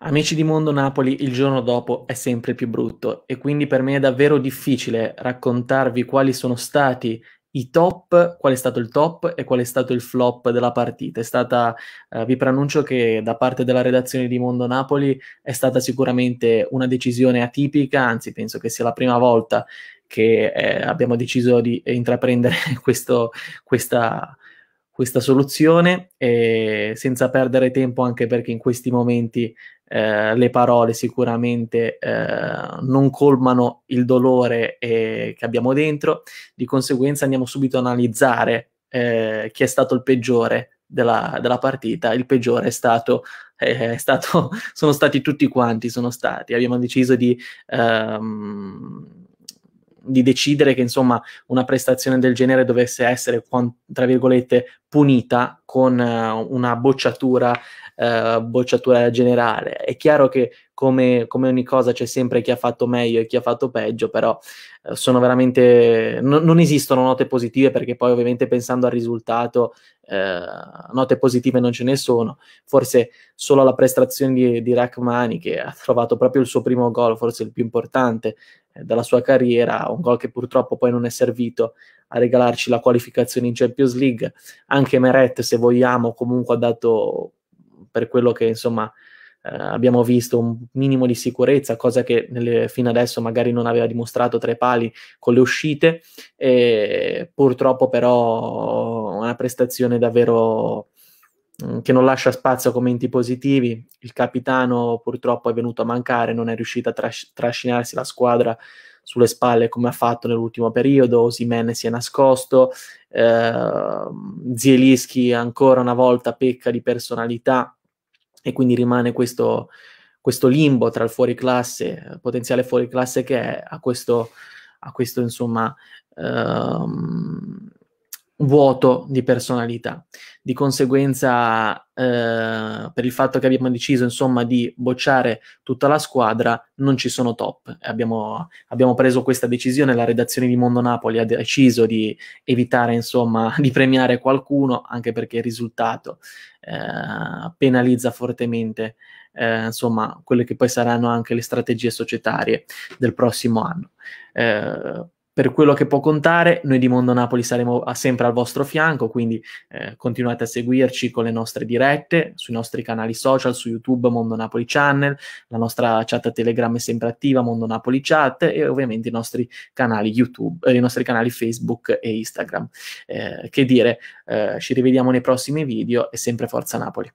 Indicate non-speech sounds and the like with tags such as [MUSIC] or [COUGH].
Amici di Mondo Napoli il giorno dopo è sempre più brutto e quindi per me è davvero difficile raccontarvi quali sono stati i top, qual è stato il top e qual è stato il flop della partita. È stata, eh, vi preannuncio che da parte della redazione di Mondo Napoli è stata sicuramente una decisione atipica, anzi penso che sia la prima volta che eh, abbiamo deciso di intraprendere [LAUGHS] questo, questa, questa soluzione e senza perdere tempo anche perché in questi momenti eh, le parole sicuramente eh, non colmano il dolore eh, che abbiamo dentro, di conseguenza andiamo subito a analizzare eh, chi è stato il peggiore della, della partita, il peggiore è stato, eh, è stato, [LAUGHS] sono stati tutti quanti, sono stati, abbiamo deciso di... Ehm, di decidere che insomma una prestazione del genere dovesse essere, tra virgolette, punita con eh, una bocciatura, eh, bocciatura generale. È chiaro che come, come ogni cosa c'è sempre chi ha fatto meglio e chi ha fatto peggio, però eh, sono veramente no, non esistono note positive perché poi ovviamente pensando al risultato eh, note positive non ce ne sono forse solo la prestazione di, di Rachmani che ha trovato proprio il suo primo gol forse il più importante eh, della sua carriera un gol che purtroppo poi non è servito a regalarci la qualificazione in Champions League anche Meret se vogliamo comunque ha dato per quello che insomma eh, abbiamo visto un minimo di sicurezza, cosa che nelle, fino adesso magari non aveva dimostrato tre pali con le uscite, e purtroppo però una prestazione davvero mm, che non lascia spazio a commenti positivi, il capitano purtroppo è venuto a mancare, non è riuscito a tras- trascinarsi la squadra sulle spalle come ha fatto nell'ultimo periodo, Osimene si è nascosto, eh, Zielinski ancora una volta pecca di personalità, e quindi rimane questo, questo limbo tra il fuori classe, potenziale fuori classe che è a questo, a questo insomma, ehm, vuoto di personalità. Di conseguenza, eh, per il fatto che abbiamo deciso insomma di bocciare tutta la squadra, non ci sono top. Abbiamo, abbiamo preso questa decisione, la redazione di Mondo Napoli ha deciso di evitare insomma [LAUGHS] di premiare qualcuno, anche perché il risultato eh, penalizza fortemente eh, insomma quelle che poi saranno anche le strategie societarie del prossimo anno. Eh, per quello che può contare, noi di Mondo Napoli saremo ah, sempre al vostro fianco, quindi eh, continuate a seguirci con le nostre dirette sui nostri canali social, su YouTube Mondo Napoli Channel, la nostra chat Telegram è sempre attiva, Mondo Napoli Chat e ovviamente i nostri canali YouTube, eh, i nostri canali Facebook e Instagram. Eh, che dire, eh, ci rivediamo nei prossimi video e sempre Forza Napoli.